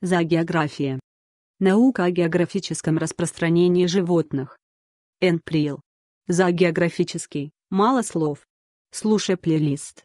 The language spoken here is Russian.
Зоогеография. Наука о географическом распространении животных. Энприл. Зоогеографический, мало слов. Слушай плейлист.